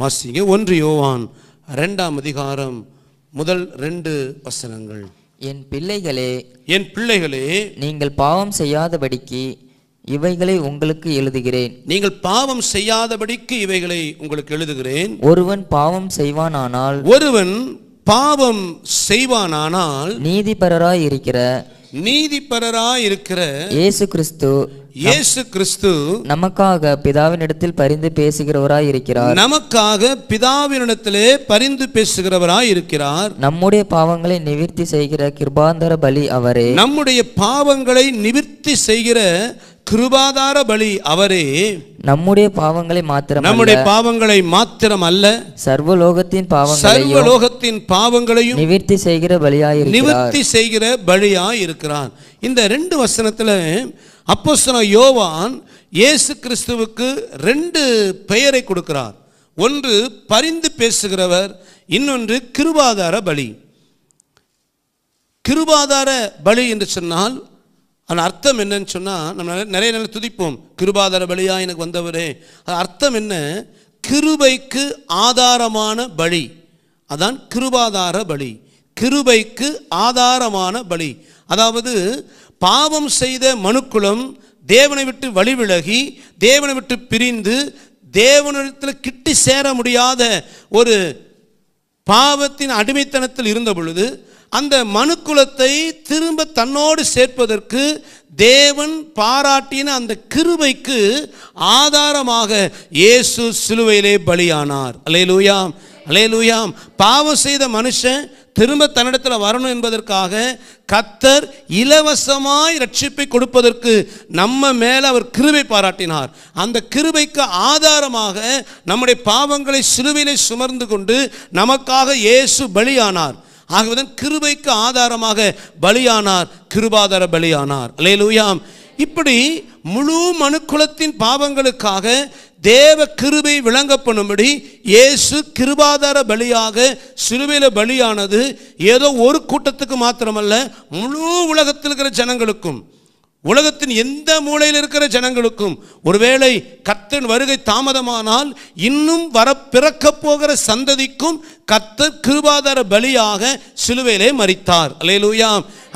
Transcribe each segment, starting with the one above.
வாசிங்க ஒன்று யோவான் ரெண்டாம் அதிகாரம் முதல் ரெண்டு வசனங்கள் என் பிள்ளைகளே என் பிள்ளைகளே நீங்கள் பாவம் செய்யாதபடிக்கு இவைகளை உங்களுக்கு எழுதுகிறேன் நீங்கள் பாவம் செய்யாதபடிக்கு இவைகளை உங்களுக்கு எழுதுகிறேன் ஒருவன் பாவம் செய்வானானால் ஒருவன் பாவம் செய்வானானால் நீதிபரராய் இருக்கிற நீதிபரராய் இருக்கிற இயேசு கிறிஸ்து இயேசு கிறிஸ்து நமக்காக பிதாவினிடத்தில் பரிந்து பேசுகிறவராய் இருக்கிறார் நமக்காக பிதாவினிடத்திலே பரிந்து பேசுகிறவராய் இருக்கிறார் நம்முடைய பாவங்களை நிவிர்த்தி செய்கிற கிருபாந்தர பலி அவரே நம்முடைய பாவங்களை நிவிர்த்தி செய்கிற கிருபாதார பலி அவரே நம்முடைய பாவங்களை மாத்திரம் நம்முடைய பாவங்களை மாத்திரம் அல்ல சர்வலோகத்தின் பாவம் சர்வலோகத்தின் பாவங்களையும் நிவர்த்தி செய்கிற பலியாய் நிவர்த்தி செய்கிற பலியாய் இருக்கிறார் இந்த ரெண்டு வசனத்துல அப்போஸ்தல யோவான் இயேசு கிறிஸ்துவுக்கு ரெண்டு பெயரை கொடுக்கிறார் ஒன்று பரிந்து பேசுகிறவர் இன்னொன்று கிருபாதார பலி கிருபாதார பலி என்று சொன்னால் ஆனால் அர்த்தம் என்னன்னு சொன்னால் நம்ம நிறைய நல்ல துதிப்போம் கிருபாதார பலியாக எனக்கு வந்தவரே அர்த்தம் என்ன கிருபைக்கு ஆதாரமான பலி அதான் கிருபாதார பலி கிருபைக்கு ஆதாரமான பலி அதாவது பாவம் செய்த மனுக்குலம் தேவனை விட்டு வழிவிலகி தேவனை விட்டு பிரிந்து தேவனிடத்தில் கிட்டி சேர முடியாத ஒரு பாவத்தின் அடிமைத்தனத்தில் இருந்த பொழுது அந்த மனுக்குலத்தை திரும்ப தன்னோடு சேர்ப்பதற்கு தேவன் பாராட்டின அந்த கிருபைக்கு ஆதாரமாக இயேசு சிலுவையிலே பலியானார் அலே லூயாம் அலே லூயாம் பாவம் செய்த மனுஷன் திரும்ப தன்னிடத்தில் வரணும் என்பதற்காக கத்தர் இலவசமாய் ரட்சிப்பை கொடுப்பதற்கு நம்ம மேலே அவர் கிருபை பாராட்டினார் அந்த கிருபைக்கு ஆதாரமாக நம்முடைய பாவங்களை சிலுவையிலே சுமர்ந்து கொண்டு நமக்காக இயேசு பலியானார் ஆகவேதான் கிருபைக்கு ஆதாரமாக பலியானார் கிருபாதார பலியானார் அலையலூயாம் இப்படி முழு மனுக்குலத்தின் பாவங்களுக்காக தேவ கிருபை விளங்கப்படும்படி இயேசு கிருபாதார பலியாக சிலுவையில் பலியானது ஏதோ ஒரு கூட்டத்துக்கு மாத்திரமல்ல முழு உலகத்தில் இருக்கிற ஜனங்களுக்கும் உலகத்தின் எந்த மூலையில் இருக்கிற ஜனங்களுக்கும் ஒருவேளை கத்தன் வருகை தாமதமானால் இன்னும் வர பிறக்க போகிற சந்ததிக்கும் கத்தர் கிருபாதார பலியாக சிலுவையிலே மறித்தார் அலையலூயா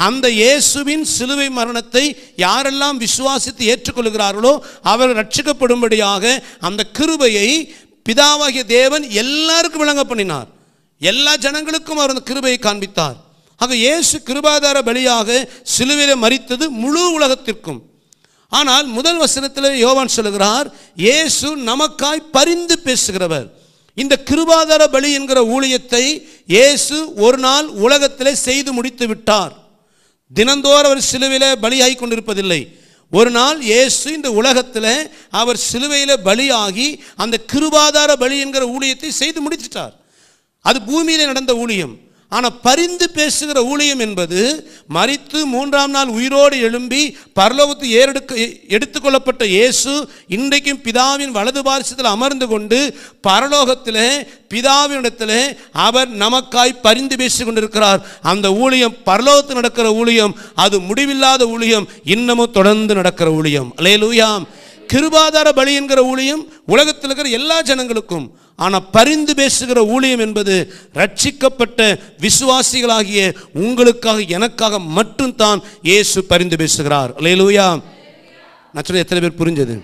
அந்த இயேசுவின் சிலுவை மரணத்தை யாரெல்லாம் விசுவாசித்து ஏற்றுக்கொள்கிறார்களோ அவர் ரட்சிக்கப்படும்படியாக அந்த கிருபையை பிதாவாகிய தேவன் எல்லாருக்கும் விளங்க பண்ணினார் எல்லா ஜனங்களுக்கும் அவர் அந்த கிருபையை காண்பித்தார் ஆக இயேசு கிருபாதார பலியாக சிலுவையில் மறித்தது முழு உலகத்திற்கும் ஆனால் முதல் வசனத்தில் யோவான் சொல்லுகிறார் இயேசு நமக்காய் பரிந்து பேசுகிறவர் இந்த கிருபாதார பலி என்கிற ஊழியத்தை இயேசு ஒரு நாள் உலகத்தில் செய்து முடித்து விட்டார் தினந்தோறும் அவர் சிலுவையில் பலியாகி கொண்டிருப்பதில்லை ஒரு நாள் இயேசு இந்த உலகத்தில் அவர் சிலுவையில் பலியாகி அந்த கிருபாதார பலி என்கிற ஊழியத்தை செய்து முடித்துட்டார் அது பூமியில் நடந்த ஊழியம் ஆனால் பரிந்து பேசுகிற ஊழியம் என்பது மறித்து மூன்றாம் நாள் உயிரோடு எழும்பி பரலோகத்து ஏறெடுக்க எடுத்துக்கொள்ளப்பட்ட இயேசு இன்றைக்கும் பிதாவின் வலது பாரிசத்தில் அமர்ந்து கொண்டு பரலோகத்தில் பிதாவினிடத்தில் அவர் நமக்காய் பரிந்து பேசி கொண்டிருக்கிறார் அந்த ஊழியம் பரலோகத்தில் நடக்கிற ஊழியம் அது முடிவில்லாத ஊழியம் இன்னமும் தொடர்ந்து நடக்கிற ஊழியம் அலே லூயாம் கிருபாதார பலி என்கிற ஊழியம் உலகத்தில் இருக்கிற எல்லா ஜனங்களுக்கும் ஆனால் பரிந்து பேசுகிற ஊழியம் என்பது ரட்சிக்கப்பட்ட விசுவாசிகளாகிய உங்களுக்காக எனக்காக மட்டும் தான் இயேசு பரிந்து பேசுகிறார் அலையலூயா நச்சு எத்தனை பேர் புரிஞ்சது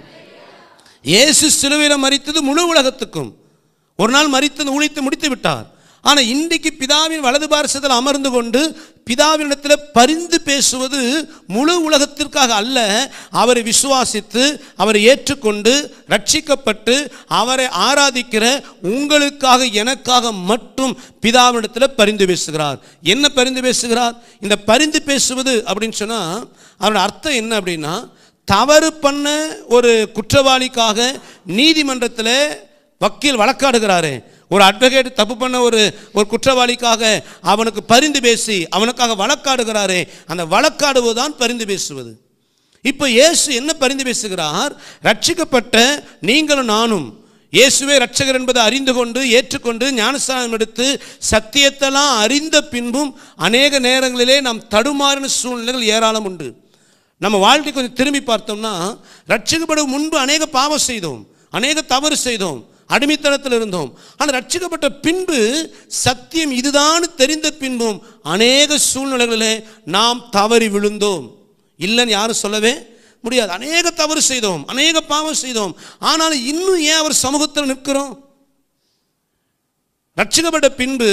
இயேசு சிலுவையில் மறித்தது முழு உலகத்துக்கும் ஒரு நாள் மறித்தது ஊழித்து முடித்து விட்டார் ஆனால் இன்றைக்கு பிதாவின் வலது பாரசத்தில் அமர்ந்து கொண்டு பிதாவினிடத்தில் பரிந்து பேசுவது முழு உலகத்திற்காக அல்ல அவரை விசுவாசித்து அவரை ஏற்றுக்கொண்டு ரட்சிக்கப்பட்டு அவரை ஆராதிக்கிற உங்களுக்காக எனக்காக மட்டும் பிதாவினிடத்தில் பரிந்து பேசுகிறார் என்ன பரிந்து பேசுகிறார் இந்த பரிந்து பேசுவது அப்படின்னு சொன்னால் அவனோட அர்த்தம் என்ன அப்படின்னா தவறு பண்ண ஒரு குற்றவாளிக்காக நீதிமன்றத்தில் வக்கீல் வழக்காடுகிறாரே ஒரு அட்வொகேட் தப்பு பண்ண ஒரு ஒரு குற்றவாளிக்காக அவனுக்கு பரிந்து பேசி அவனுக்காக வழக்காடுகிறாரே அந்த வழக்காடுவதுதான் பரிந்து பேசுவது இப்போ இயேசு என்ன பரிந்து பேசுகிறார் ரட்சிக்கப்பட்ட நீங்களும் நானும் இயேசுவே ரட்சகர் என்பதை அறிந்து கொண்டு ஏற்றுக்கொண்டு ஞானஸ்தானம் எடுத்து சத்தியத்தெல்லாம் அறிந்த பின்பும் அநேக நேரங்களிலே நாம் தடுமாறின சூழ்நிலைகள் ஏராளம் உண்டு நம்ம வாழ்க்கை கொஞ்சம் திரும்பி பார்த்தோம்னா ரட்சிக்கப்படும் முன்பு அநேக பாவம் செய்தோம் அநேக தவறு செய்தோம் அடிமைத்தனத்தில் இருந்தோம் ஆனால் ரட்சிக்கப்பட்ட பின்பு சத்தியம் இதுதான் தெரிந்த பின்பும் அநேக சூழ்நிலைகளிலே நாம் தவறி விழுந்தோம் இல்லைன்னு யாரும் சொல்லவே முடியாது அநேக தவறு செய்தோம் அநேக பாவம் செய்தோம் ஆனால் இன்னும் ஏன் அவர் சமூகத்தில் நிற்கிறோம் ரட்சிக்கப்பட்ட பின்பு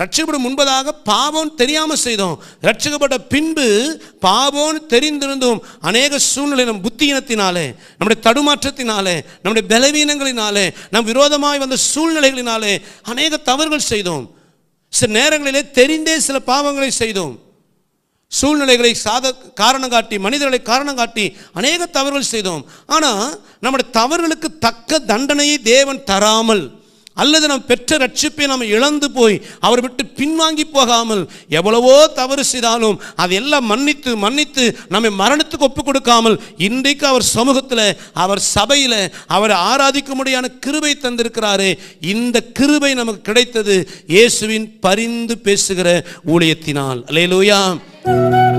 ரட்சிக்கப்படும் முன்பதாக பாவம் தெரியாமல் செய்தோம் ரட்சிக்கப்பட்ட பின்பு பாவம் தெரிந்திருந்தோம் அநேக சூழ்நிலை நம் புத்தீனத்தினாலே நம்முடைய தடுமாற்றத்தினாலே நம்முடைய பலவீனங்களினாலே நம் விரோதமாய் வந்த சூழ்நிலைகளினாலே அநேக தவறுகள் செய்தோம் சில நேரங்களிலே தெரிந்தே சில பாவங்களை செய்தோம் சூழ்நிலைகளை சாத காரணம் காட்டி மனிதர்களை காரணம் காட்டி அநேக தவறுகள் செய்தோம் ஆனால் நம்முடைய தவறுகளுக்கு தக்க தண்டனையை தேவன் தராமல் அல்லது நாம் பெற்ற ரட்சிப்பை நாம் இழந்து போய் அவர் விட்டு பின்வாங்கி போகாமல் எவ்வளவோ தவறு செய்தாலும் அதையெல்லாம் மன்னித்து மன்னித்து நம்மை மரணத்துக்கு ஒப்பு கொடுக்காமல் இன்றைக்கு அவர் சமூகத்தில் அவர் சபையில் அவர் முடியான கிருபை தந்திருக்கிறாரே இந்த கிருபை நமக்கு கிடைத்தது இயேசுவின் பரிந்து பேசுகிற ஊழியத்தினால் அல்லையிலூயா